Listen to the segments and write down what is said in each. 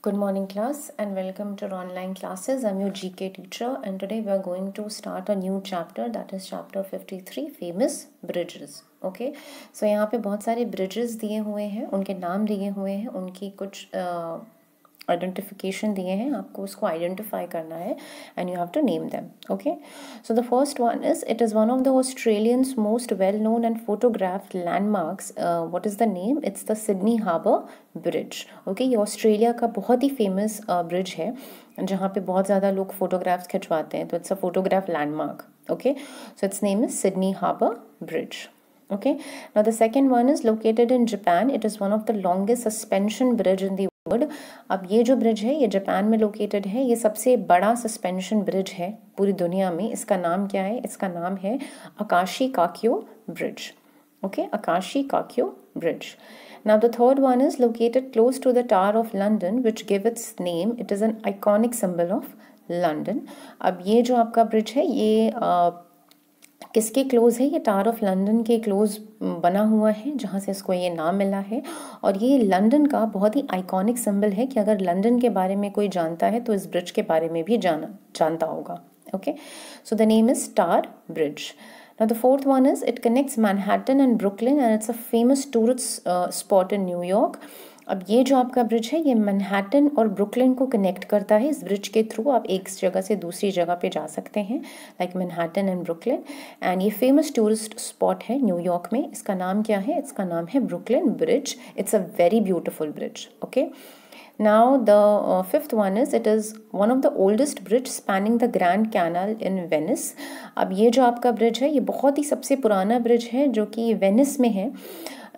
Good morning class and welcome to online classes. I'm your GK teacher and today we are going to start a new chapter that is chapter 53 famous bridges. Okay okay? So so, यहाँ पे बहुत सारे bridges दिए हुए हैं उनके नाम दिए हुए हैं उनकी कुछ आइडेंटिफिकेशन दिए हैं आपको उसको आइडेंटिफाई करना है and you have to name them okay so the first one is it is one of the Australians most well known and photograph landmarks what is the name it's the Sydney Harbour Bridge okay ये Australia का बहुत ही famous bridge uh, है जहाँ पे बहुत ज़्यादा लोग photographs खिंचवाते हैं तो it's a photograph landmark okay so its name is Sydney Harbour Bridge okay now the second one is located in Japan it is one of the longest suspension bridge in the world अब ये जो bridge है ये Japan में located है ये सबसे बड़ा सस्पेंशन ब्रिज है पूरी दुनिया में इसका नाम क्या है इसका नाम है Akashi Kaikyo Bridge okay Akashi Kaikyo Bridge now the third one is located close to the Tower of London which give its name it is an iconic symbol of London अब ये जो आपका ब्रिज है ये uh, किसके close है ये Tower of London के क्लोज बना हुआ है जहाँ से इसको ये नाम मिला है और ये लंदन का बहुत ही आइकॉनिक सिंबल है कि अगर लंदन के बारे में कोई जानता है तो इस ब्रिज के बारे में भी जाना जानता होगा okay so the name is Tower Bridge now the fourth one is it connects Manhattan and Brooklyn and it's a famous tourist spot in New York अब ये जो आपका ब्रिज है ये मैनहट्टन और ब्रुकलिन को कनेक्ट करता है इस ब्रिज के थ्रू आप एक जगह से दूसरी जगह पे जा सकते हैं like Manhattan and Brooklyn and ये फेमस टूरिस्ट स्पॉट है न्यूयॉर्क में इसका नाम क्या है इसका नाम है Brooklyn Bridge it's a very beautiful bridge okay now the fifth one is it is one of the oldest bridge spanning the Grand Canal in Venice अब ये जो आपका ब्रिज है ये बहुत ही सबसे पुराना ब्रिज है जो कि वेनिस में है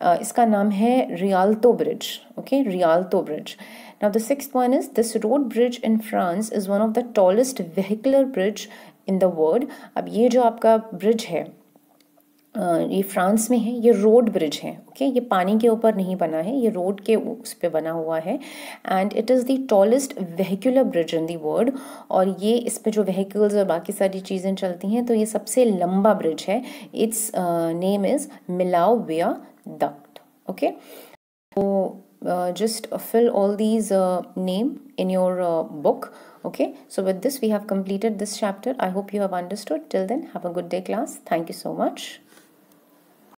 इसका नाम है Rialto Bridge okay Rialto Bridge now the six one is this road bridge in France is one of the tallest vehicular bridge in the world अब ये जो आपका ब्रिज है ये फ्रांस में है ये रोड ब्रिज है ओके ये पानी के ऊपर नहीं बना है ये रोड के उस पर बना हुआ है and it is the tallest vehicular bridge in the world और ये इस पर जो वहीकल्स और बाकी सारी चीज़ें चलती हैं तो ये सबसे लंबा ब्रिज है it's name is Millau viaduct okay तो just fill all these name in your book okay so with this we have completed this chapter I hope you have understood till then have a good day class thank you so much